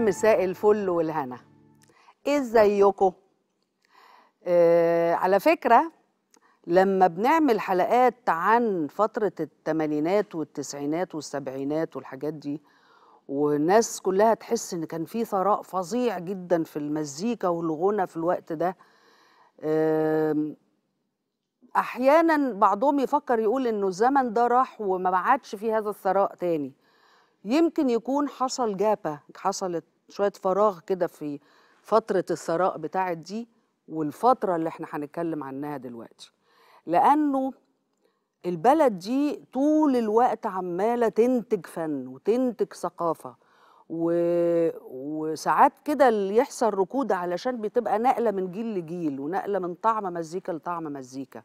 مساء الفل والهنا ازيكم إيه آه على فكره لما بنعمل حلقات عن فتره الثمانينات والتسعينات والسبعينات والحاجات دي والناس كلها تحس ان كان في ثراء فظيع جدا في المزيكا والغنى في الوقت ده آه احيانا بعضهم يفكر يقول انه الزمن ده راح وما عادش في هذا الثراء تاني يمكن يكون حصل جابه حصلت شويه فراغ كده في فتره الثراء بتاعت دي والفتره اللي احنا هنتكلم عنها دلوقتي لانه البلد دي طول الوقت عماله تنتج فن وتنتج ثقافه و... وساعات كده اللي يحصل ركود علشان بتبقى نقله من جيل لجيل ونقله من طعم مزيكا لطعم مزيكا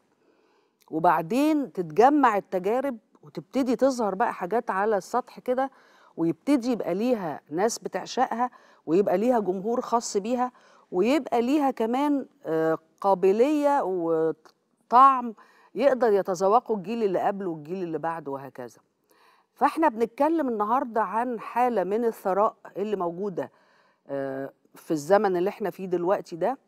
وبعدين تتجمع التجارب وتبتدي تظهر بقى حاجات على السطح كده ويبتدي يبقى ليها ناس بتعشقها ويبقى ليها جمهور خاص بيها ويبقى ليها كمان آه، قابليه وطعم يقدر يتذوقه الجيل اللي قبله والجيل اللي بعده وهكذا. فاحنا بنتكلم النهارده عن حاله من الثراء اللي موجوده آه، في الزمن اللي احنا فيه دلوقتي ده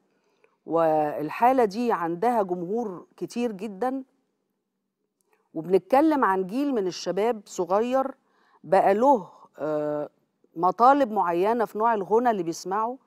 والحاله دي عندها جمهور كتير جدا وبنتكلم عن جيل من الشباب صغير بقى له آه، مطالب معينة في نوع الغنى اللي بيسمعه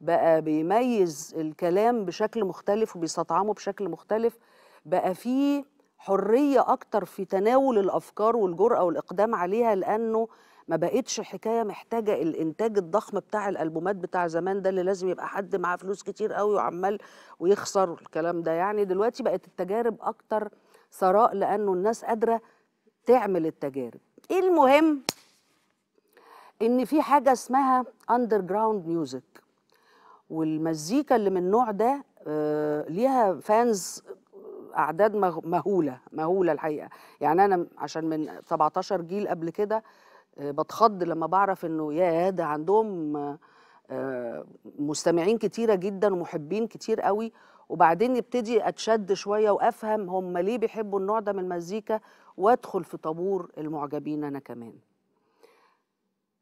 بقى بيميز الكلام بشكل مختلف وبيستطعمه بشكل مختلف بقى فيه حرية أكتر في تناول الأفكار والجرأة والإقدام عليها لأنه ما بقتش حكاية محتاجة الإنتاج الضخم بتاع الألبومات بتاع زمان ده اللي لازم يبقى حد معاه فلوس كتير قوي وعمال ويخسر الكلام ده يعني دلوقتي بقت التجارب أكتر ثراء لانه الناس قادره تعمل التجارب ايه المهم ان في حاجه اسمها اندر جراوند ميوزك والمزيكا اللي من النوع ده آه، ليها فانز اعداد مهوله مهوله الحقيقه يعني انا عشان من 17 جيل قبل كده آه، بتخض لما بعرف انه يا ده عندهم آه، مستمعين كتيره جدا ومحبين كتير قوي وبعدين يبتدي اتشد شويه وافهم هم ليه بيحبوا النوع ده من المزيكا وادخل في طابور المعجبين انا كمان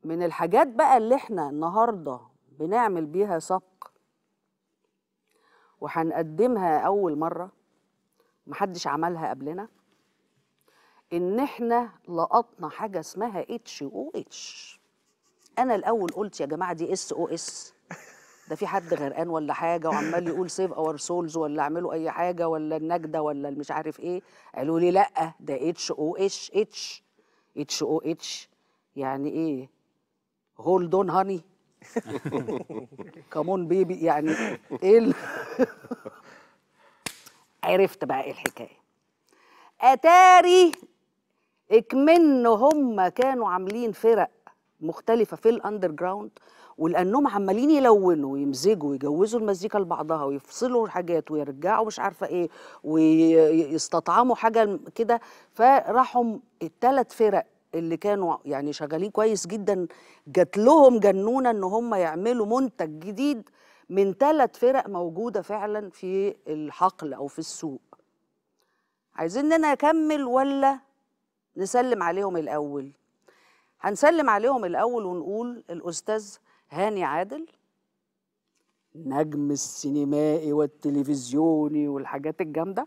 من الحاجات بقى اللي احنا النهارده بنعمل بيها سبق وهنقدمها اول مره محدش عملها قبلنا ان احنا لقطنا حاجه اسمها اتش او اتش انا الاول قلت يا جماعه دي اس او اس ده في حد غرقان ولا حاجه وعمال يقول سيف اور سولز ولا اعملوا اي حاجه ولا النجده ولا مش عارف ايه قالوا لي لا ده اتش او اتش اتش اتش او اتش يعني ايه هولد اون هاني كمون بيبي يعني ايه عرفت بقى ايه الحكايه اتاري اكمن هم كانوا عاملين فرق مختلفه في الاندر جراوند ولانهم عمالين يلونوا ويمزجوا ويجوزوا المزيكا لبعضها ويفصلوا حاجات ويرجعوا مش عارفه ايه ويستطعموا حاجه كده فراحوا الثلاث فرق اللي كانوا يعني شغالين كويس جدا جات لهم جنونه ان هم يعملوا منتج جديد من ثلاث فرق موجوده فعلا في الحقل او في السوق عايزين انا اكمل ولا نسلم عليهم الاول هنسلم عليهم الاول ونقول الاستاذ هاني عادل نجم السينمائي والتلفزيوني والحاجات الجامدة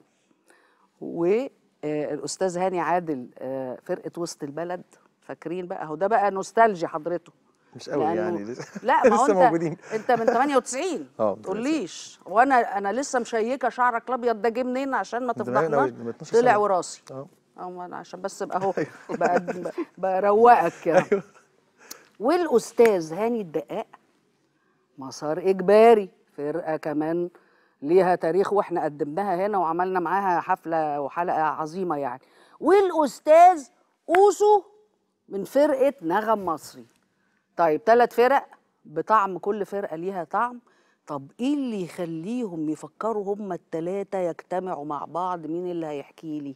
والأستاذ هاني عادل آه، فرقة وسط البلد فاكرين بقى هو ده بقى نوستالجي حضرته مش قوي يعني لسه لا ما هو انت موجودين. انت من 98 اه تقوليش وانا انا لسه مشيكه شعرك الابيض ده جه منين عشان ما تفضحنا طلع وراسي اه عشان بس ابقى اهو أيوه. بروقك يعني أيوه. والاستاذ هاني الدقاق مسار اجباري فرقه كمان ليها تاريخ واحنا قدمناها هنا وعملنا معاها حفله وحلقه عظيمه يعني والاستاذ اوسو من فرقه نغم مصري طيب ثلاث فرق بطعم كل فرقه ليها طعم طب ايه اللي يخليهم يفكروا هما التلاتة يجتمعوا مع بعض مين اللي هيحكي لي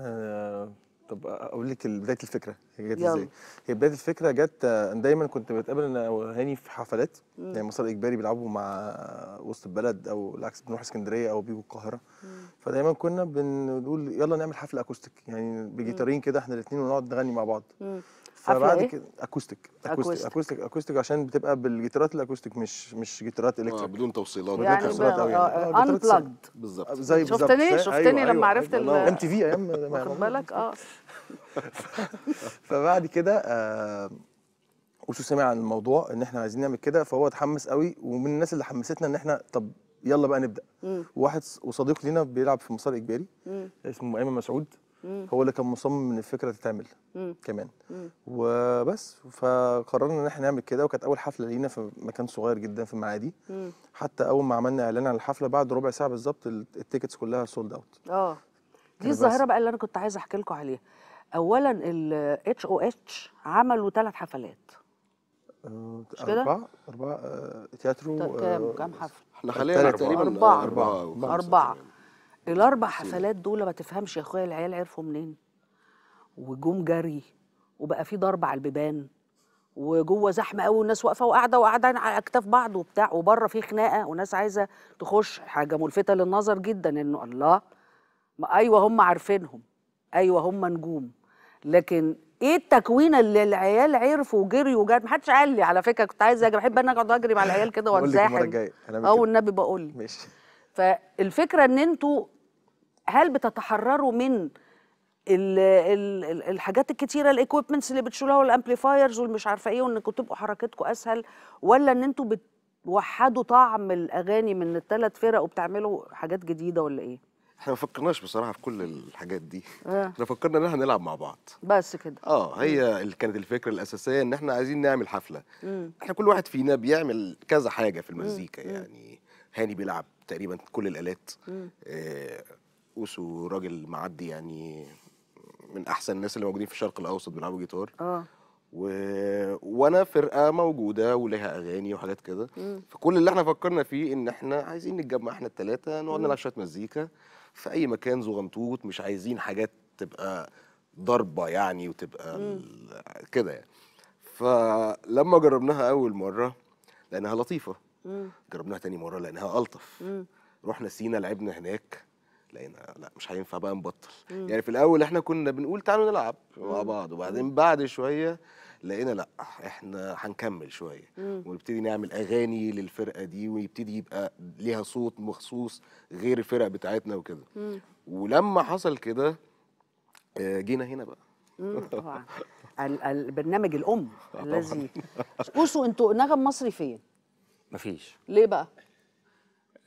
آه، طب اقول لك بدايه الفكره هي جت ازاي هي بدايه الفكره جت انا دايما كنت بتقابل انا وهاني في حفلات مم. يعني مسار اجباري بيلعبوا مع وسط البلد او العكس بنروح اسكندريه او بيجوا القاهره فدايما كنا بنقول يلا نعمل حفله اكوستيك يعني بجيتارين كده احنا الاثنين ونقعد نغني مع بعض فبعد إيه؟ كده اكوستيك اكوستيك اكوستيك اكوستيك عشان بتبقى بالجيتارات الاكوستيك مش مش جيتارات آه، الكتريك اه بدون توصيلات بدون يعني توصيلات قوي يعني آه، آه، بالظبط بالظبط شفتني شفتني أيوة، لما أيوة، عرفت أيوة. ام تي في ايام واخد بالك اه فبعد كده آه سمع عن الموضوع ان احنا عايزين نعمل كده فهو اتحمس قوي ومن الناس اللي حمستنا ان احنا طب يلا بقى نبدا واحد وصديق لينا بيلعب في مسار اجباري اسمه ايمن مسعود هو اللي كان مصمم ان الفكره تتعمل كمان وبس فقررنا ان احنا نعمل كده وكانت اول حفله لينا في مكان صغير جدا في المعادي حتى اول ما عملنا اعلان عن الحفله بعد ربع ساعه بالظبط التيكتس كلها سولد اوت اه دي الظاهره بقى اللي انا كنت عايزه احكي لكم عليها اولا الاتش او اتش عملوا ثلاث حفلات آه، مش كده؟ أربعة أربعة آه، تياترو آه، كام كام حفلة؟ احنا خلينا تقريبا أربعة أربعة أربعة الأربع حفلات دول ما تفهمش يا أخويا العيال عرفوا منين وجوم جري وبقى في ضرب على البيبان وجوه زحمه قوي والناس واقفه وقاعده وقاعده على اكتاف بعض وبتاع وبره في خناقه وناس عايزه تخش حاجه ملفته للنظر جدا انه الله ما ايوه هم عارفينهم ايوه هم نجوم لكن ايه التكوينه اللي العيال عرفوا وجريوا وجري محدش قال لي على فكره كنت عايز اجري بحب انا اقعد اجري مع العيال كده وانسحب او والنبي بقول ماشي فالفكره ان انتوا هل بتتحرروا من الـ الـ الـ الحاجات الكتيره الايكويبمنتس اللي بتشيلوها والامبليفايرز والمش عارفه ايه وانكم تبقوا حركتكم اسهل ولا ان انتوا بتوحدوا طعم الاغاني من الثلاث فرق وبتعملوا حاجات جديده ولا ايه؟ احنا ما فكرناش بصراحه في كل الحاجات دي آه. احنا فكرنا ان احنا نلعب مع بعض بس كده اه هي اللي كانت الفكره الاساسيه ان احنا عايزين نعمل حفله مم. احنا كل واحد فينا بيعمل كذا حاجه في المزيكا مم. يعني هاني بيلعب تقريبا كل الالات آه اوسو راجل معدي يعني من احسن الناس اللي موجودين في الشرق الاوسط بيلعبوا جيتار اه و... وانا فرقه موجوده وليها اغاني وحاجات كده فكل اللي احنا فكرنا فيه ان احنا عايزين نتجمع احنا الثلاثه نقعد نلعب شويه مزيكا في اي مكان زغنطوط مش عايزين حاجات تبقى ضربه يعني وتبقى كده يعني فلما جربناها اول مره لانها لطيفه مم. جربناها تاني مره لانها الطف مم. رحنا سينا لعبنا هناك لقينا لا مش هينفع بقى نبطل مم. يعني في الاول احنا كنا بنقول تعالوا نلعب مع بعض وبعدين بعد شويه لقينا لا احنا هنكمل شويه ونبتدي نعمل اغاني للفرقه دي ويبتدي يبقى ليها صوت مخصوص غير الفرقه بتاعتنا وكده ولما حصل كده آه، جينا هنا بقى طبعا البرنامج الام الذي قوسوا انتوا نغم مصري فين مفيش ليه بقى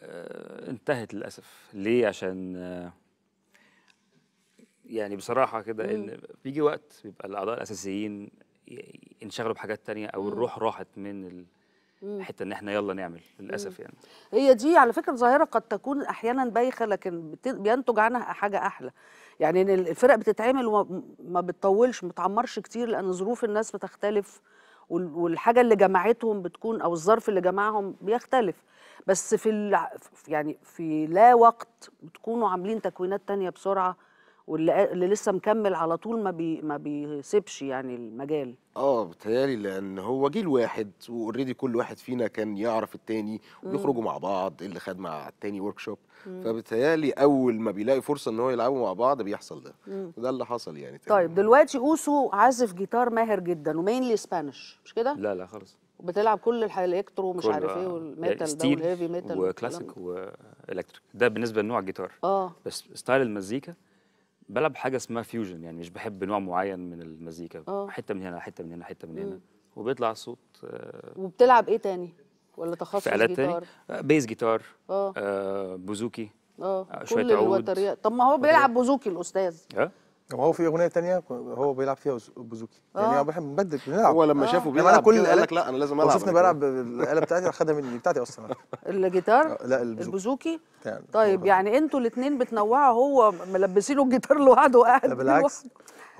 آه، انتهت للاسف ليه عشان آه، يعني بصراحه كده ان بيجي وقت بيبقى الاعضاء الاساسيين انشغلوا بحاجات تانية او الروح راحت من الحته ان احنا يلا نعمل للاسف يعني هي دي على فكره ظاهره قد تكون احيانا بايخه لكن بينتج عنها حاجه احلى يعني ان الفرق بتتعمل وما بتطولش ما بتعمرش كتير لان ظروف الناس بتختلف والحاجه اللي جمعتهم بتكون او الظرف اللي جمعهم بيختلف بس في يعني في لا وقت بتكونوا عاملين تكوينات تانية بسرعه واللي لسه مكمل على طول ما بي ما بيسيبش يعني المجال اه بتهيألي لان هو جيل واحد واوريدي كل واحد فينا كان يعرف التاني ويخرجوا مع بعض اللي خد مع التاني ورك شوب فبتهيألي اول ما بيلاقي فرصه ان هو يلعبوا مع بعض بيحصل ده مم. وده اللي حصل يعني تاني. طيب دلوقتي اوسو عازف جيتار ماهر جدا ومينلي سبانش مش كده؟ لا لا خالص بتلعب كل الالكترو ومش عارف ايه والميتال ده والهيفي ميتال وكلاسيك والكتريك ده بالنسبه لنوع الجيتار اه بس ستايل المزيكا بلعب حاجه اسمها فيوجن يعني مش بحب نوع معين من المزيكا أوه. حته من هنا حته من هنا حته من هنا وبيطلع صوت آه وبتلعب ايه تاني ولا تخصص جيتار تاني. بيز جيتار آه بوزوكي اه, آه، شويه عود طب ما هو بيلعب بوزوكي الاستاذ أه؟ هو في اغنيه ثانيه هو بيلعب فيها بوزوكي يعني آه. احنا بنبدل بنلعب هو لما آه. شافه يعني بيلعب يعني كل قال لك لا انا لازم العب شفتني بلعب الاله بتاعتي خدها مني بتاعتي اصلا الجيتار لا البوزوكي يعني طيب يعني انتوا الاثنين بتنوعوا هو ملبسينه الجيتار لوحده وقاعد بالعكس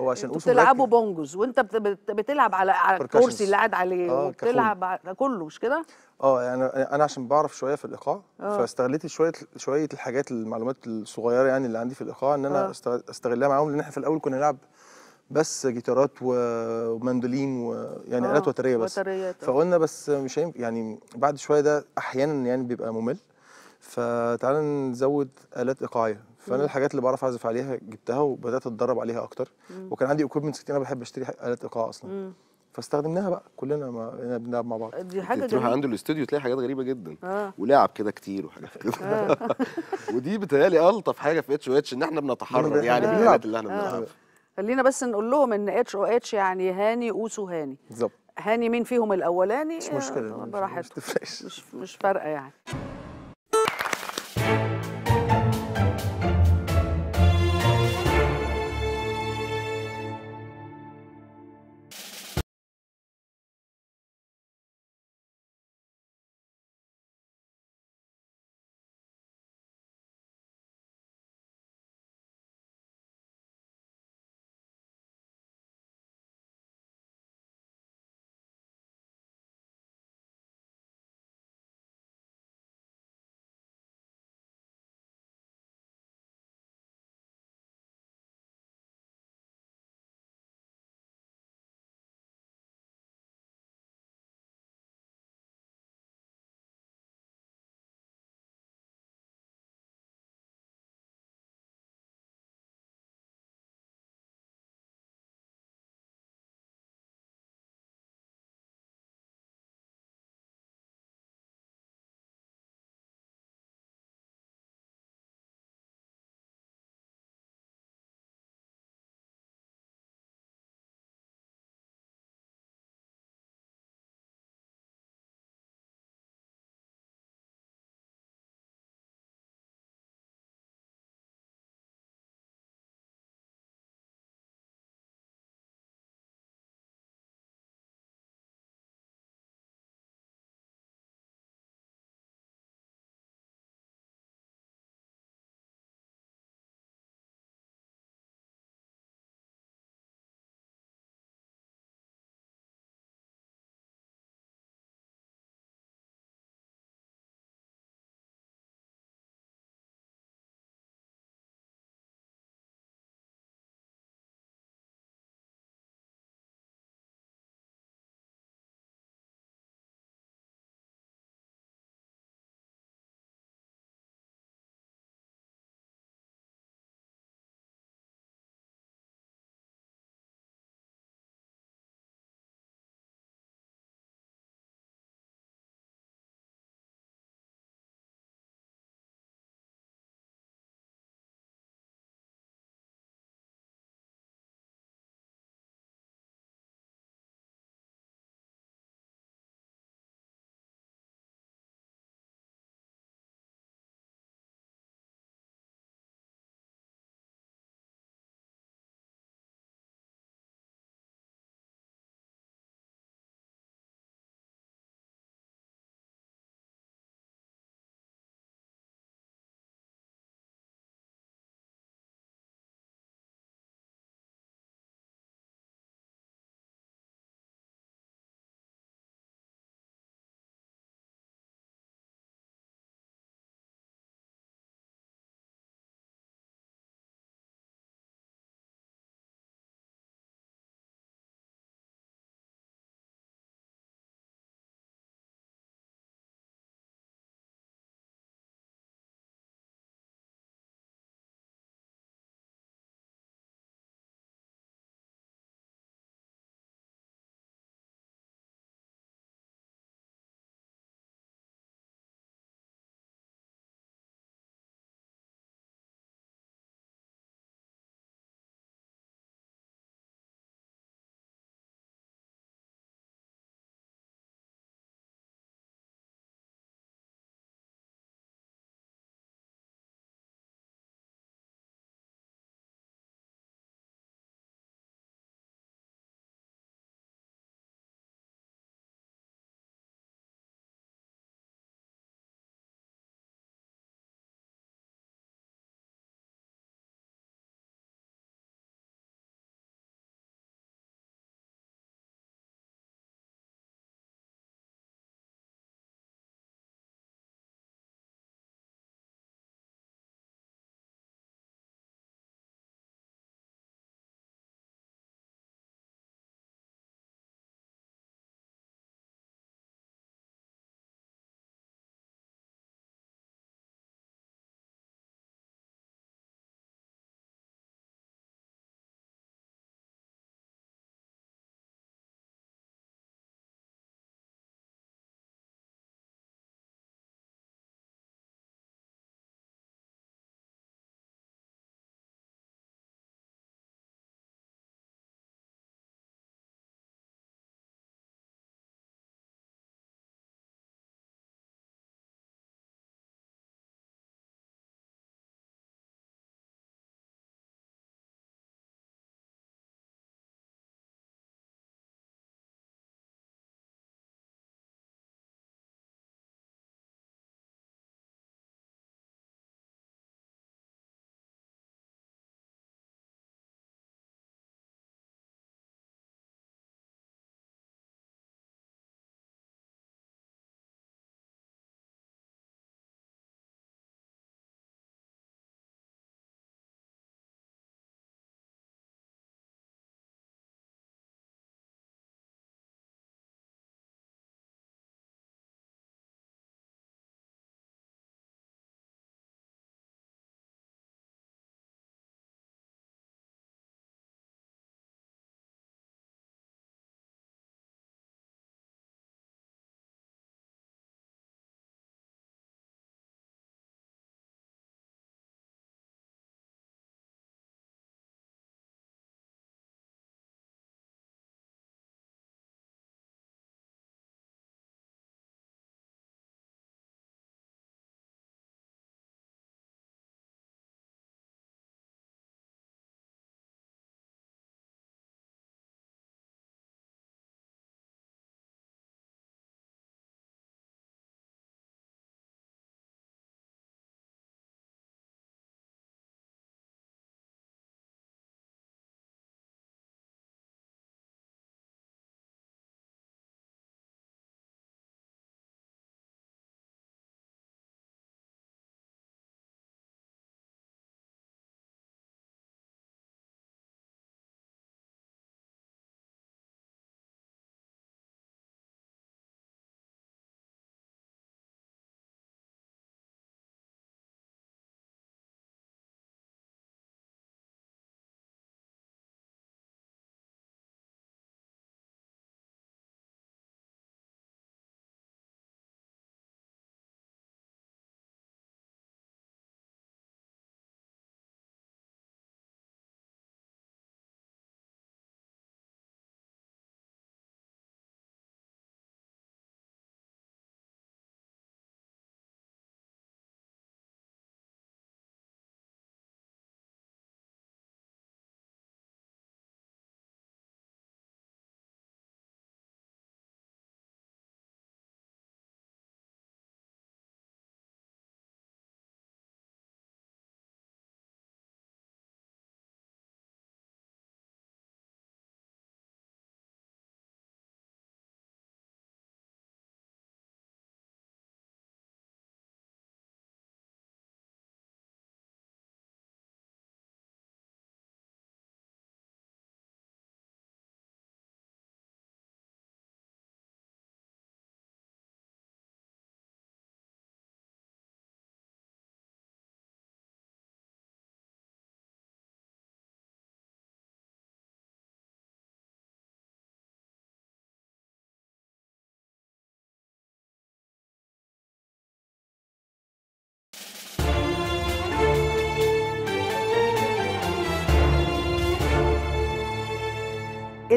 هو عشان اوسو بتلعبوا بونجز وانت بتلعب على الكرسي اللي قاعد عليه آه وبتلعب على كله مش كده؟ اه يعني انا عشان بعرف شويه في الايقاع آه. فاستغليت شويه شويه الحاجات المعلومات الصغيره يعني اللي عندي في الايقاع ان انا آه. استغلها معاهم لان احنا في الاول كنا نلعب بس جيتارات وماندولين ويعني آلات آه، وتريه بس وتريات. فقلنا بس مش هيم يعني بعد شويه ده احيانا يعني بيبقى ممل فتعالى نزود آلات إيقاعية فانا الحاجات اللي بعرف اعزف عليها جبتها وبدات اتدرب عليها اكتر مم. وكان عندي اكويبمنتس كتير انا بحب اشتري الات ايقاع اصلا مم. فاستخدمناها بقى كلنا ما بنلعب مع بعض دي حاجه تروح عنده الاستوديو تلاقي حاجات غريبه جدا آه. ولعب كده كتير وحاجات كده آه. ودي بتهيألي الطف حاجه في اتش او اتش ان احنا بنتحرر يعني من الالات اللي احنا آه. بنلعبها خلينا بس نقول لهم ان اتش او اتش يعني هاني اوسو هاني بالظبط هاني مين فيهم الاولاني مش مشكله آه، براحتهم مش مش فارقه يعني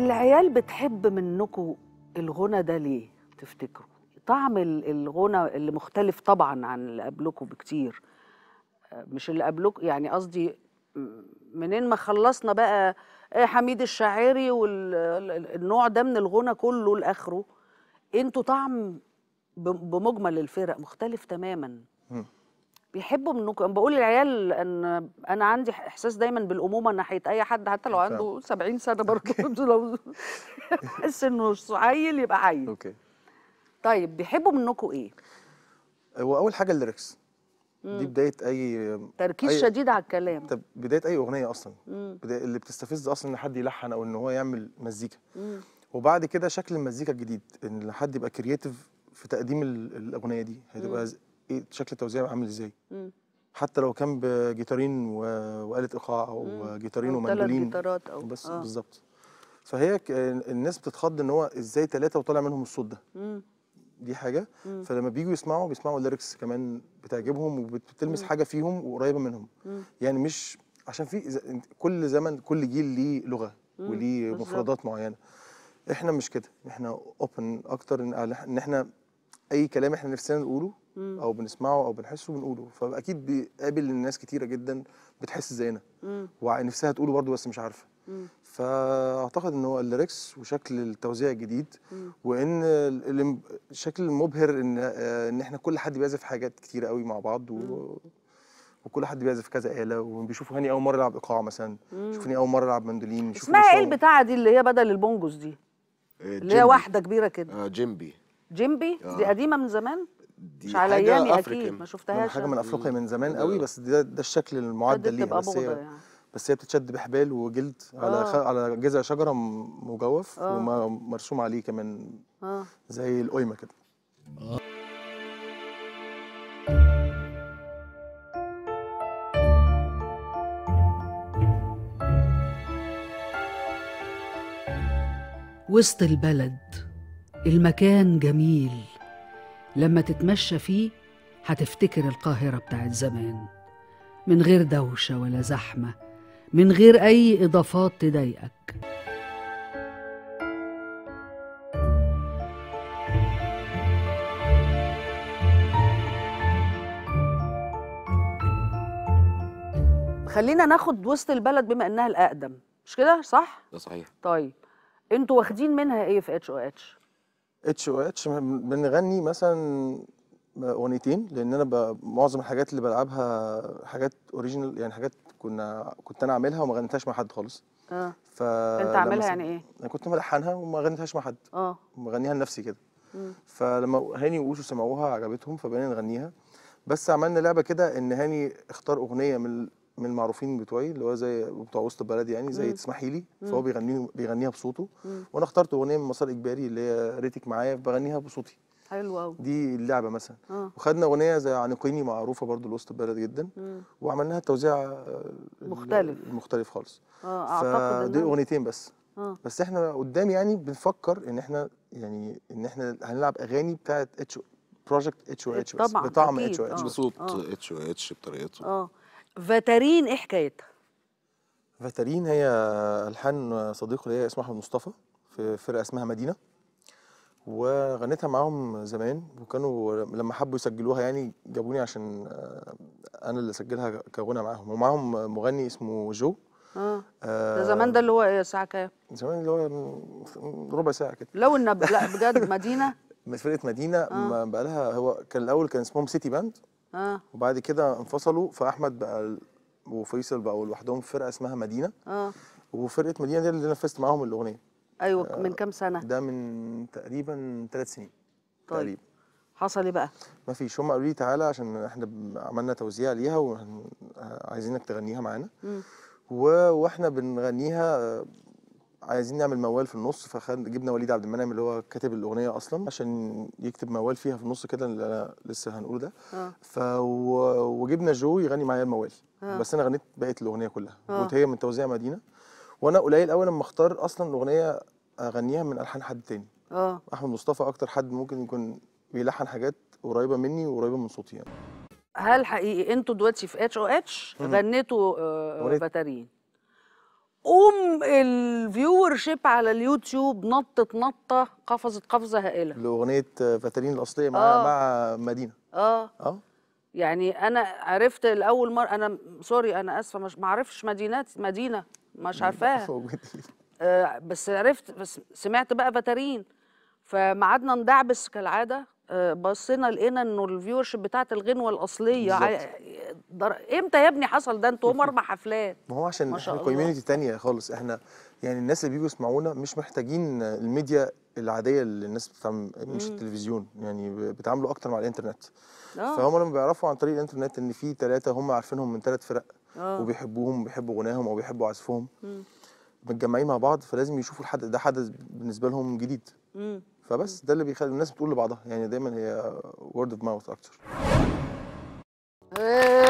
العيال بتحب منكم الغنى ده ليه تفتكروا طعم الغنى اللي مختلف طبعا عن اللي قبلكم بكتير آه، مش اللي قبلكم يعني قصدي منين ما خلصنا بقى إيه، حميد الشاعري والنوع ده من الغنى كله لاخره انتوا طعم بمجمل الفرق مختلف تماما بيحبوا منكم بقول للعيال ان انا عندي احساس دايما بالامومه ناحيه اي حد حتى لو عنده 70 سنه برضه لو حس انه عيل يبقى عيل اوكي طيب بيحبوا منكم ايه؟ هو اول حاجه الليركس دي بدايه اي تركيز أي... شديد على الكلام طب بدايه اي اغنيه اصلا بداية اللي بتستفز اصلا ان حد يلحن او ان هو يعمل مزيكا وبعد كده شكل المزيكا الجديد ان حد يبقى كرييتيف في تقديم الاغنيه دي هتبقى إيه شكل التوزيع عامل ازاي حتى لو كان بجيتارين وآلة ايقاع او مم. جيتارين ومندولين أو بس آه. بالظبط فهي الناس بتتخض ان هو ازاي ثلاثه وطالع منهم الصوت ده مم. دي حاجه مم. فلما بييجوا يسمعوا بيسمعوا الليركس كمان بتعجبهم وبتلمس مم. حاجه فيهم وقريبه منهم مم. يعني مش عشان في كل زمن كل جيل ليه لغه وليه مفردات معينه احنا مش كده احنا اوبن اكتر ان احنا اي كلام احنا نفسنا نقوله مم. او بنسمعه او بنحسه بنقوله فاكيد بيقابل ناس كتيره جدا بتحس زينا ونفسها تقوله برضه بس مش عارفه فاعتقد ان هو الليركس وشكل التوزيع الجديد وان الشكل المبهر ان آه، ان احنا كل حد بيعزف حاجات كتيره قوي مع بعض وكل حد بيعزف كذا آلة وبيشوفوا هاني أول مرة يلعب إيقاع مثلا شوفوني أول مرة ألعب مندولين اسمها إيه البتاعة دي اللي هي بدل البونجوز دي؟ آه، اللي هي واحدة كبيرة كده آه، جيمبي جيمبي دي قديمة من زمان؟ دي مش على ايامي يعني، اكيد ما شفتهاش حاجه من افريقيا من زمان قوي بس ده, ده الشكل المعدل ليها بس هي يعني. بس هي بتتشد بحبال وجلد على آه. على جذع شجره مجوف آه. ومرسوم عليه كمان آه. زي القيمه كده آه. وسط البلد المكان جميل لما تتمشى فيه هتفتكر القاهرة بتاعت زمان من غير دوشة ولا زحمة من غير أي إضافات تضايقك خلينا ناخد وسط البلد بما انها الاقدم مش كده صح ده صحيح طيب انتوا واخدين منها ايه في اتش او اتش اتش او اتش بنغني مثلا اغنيتين لان انا معظم الحاجات اللي بلعبها حاجات اوريجينال يعني حاجات كنا كنت انا عاملها وما غنيتهاش مع حد خالص اه ف انت عاملها يعني ايه؟ انا كنت ملحنها وما غنيتهاش مع حد اه مغنيها لنفسي كده فلما هاني وقوشو سمعوها عجبتهم فبقينا نغنيها بس عملنا لعبه كده ان هاني اختار اغنيه من من المعروفين بتوعي اللي هو زي بتوع وسط البلد يعني زي تسمحي لي فهو بيغني بيغنيها بصوته مم. وانا اخترت اغنيه من مسار اجباري اللي هي ريتك معايا بغنيها بصوتي حلو قوي دي اللعبه مثلا آه. وخدنا اغنيه زي عنقيني معروفه برضو لوسط البلد جدا مم. وعملناها توزيع آه، مختلف مختلف خالص اه اعتقد دي اغنيتين بس آه. بس احنا قدام يعني بنفكر ان احنا يعني ان احنا هنلعب اغاني بتاعت اتش بروجكت اتش او اتش بطعم اتش او اتش بصوت اتش او اتش بطريقته اه فاترين ايه حكايتها؟ فاترين هي الحان صديق ليا اسمه احمد مصطفى في فرقه اسمها مدينه وغنيتها معاهم زمان وكانوا لما حبوا يسجلوها يعني جابوني عشان آه، انا اللي اسجلها كغنى معاهم ومعاهم مغني اسمه جو اه ده آه، زمان ده اللي هو ايه كام؟ زمان اللي هو ربع ساعه كده لو النبي لا بجد مدينه فرقه مدينه آه. بقى لها هو كان الاول كان اسمهم سيتي باند اه وبعد كده انفصلوا فاحمد بقى وفيصل بقوا لوحدهم في فرقه اسمها مدينه اه وفرقه مدينه دي اللي نفذت معاهم الاغنيه ايوه آه من كام سنه ده من تقريبا ثلاث سنين طيب تقريبا حصل ايه بقى؟ ما فيش هم قالوا لي تعالى عشان احنا عملنا توزيع ليها وعايزينك تغنيها معانا واحنا بنغنيها عايزين نعمل موال في النص فجبنا وليد عبد المنعم اللي هو كاتب الاغنيه اصلا عشان يكتب موال فيها في النص كده اللي انا لسه هنقوله ده آه. ف وجبنا جو يغني معايا الموال آه. بس انا غنيت بقيه الاغنيه كلها آه. هي من توزيع مدينه وانا قليل قوي لما اختار اصلا الاغنيه اغنيها من الحان حد تاني اه احمد مصطفى اكتر حد ممكن يكون بيلحن حاجات قريبه مني وقريبه من صوتي يعني هل حقيقي انتوا دلوقتي في اتش او اتش غنيتوا آه بتاريين قوم الفيور شيب على اليوتيوب نطت نطه قفزت قفزه هائله لاغنيه فتالين الاصليه مع آه. مع مدينه اه اه يعني انا عرفت الاول مره انا سوري انا اسفه مش ما اعرفش مدينات مدينه مش عارفاها آه، بس عرفت بس سمعت بقى فتارين فما ندعبس كالعاده آه، بصينا لقينا انه الفيور شيب بتاعت الغنوه الاصليه ع... در... امتى يا ابني حصل ده انتوا هم اربع حفلات ما هو عشان ما احنا كوميونتي ثانيه خالص احنا يعني الناس اللي بيجوا يسمعونا مش محتاجين الميديا العاديه اللي الناس بتعمل مش التلفزيون يعني بيتعاملوا اكتر مع الانترنت آه. فهم لما بيعرفوا عن طريق الانترنت ان في ثلاثه هم عارفينهم من ثلاث فرق أوه. وبيحبوهم وبيحبوا غناهم او بيحبوا عزفهم متجمعين مع بعض فلازم يشوفوا الحد ده حدث بالنسبه لهم جديد مم. فبس ده اللي بيخلي الناس بتقول لبعضها يعني دايما هي وورد اوف ماوث اكتر آه.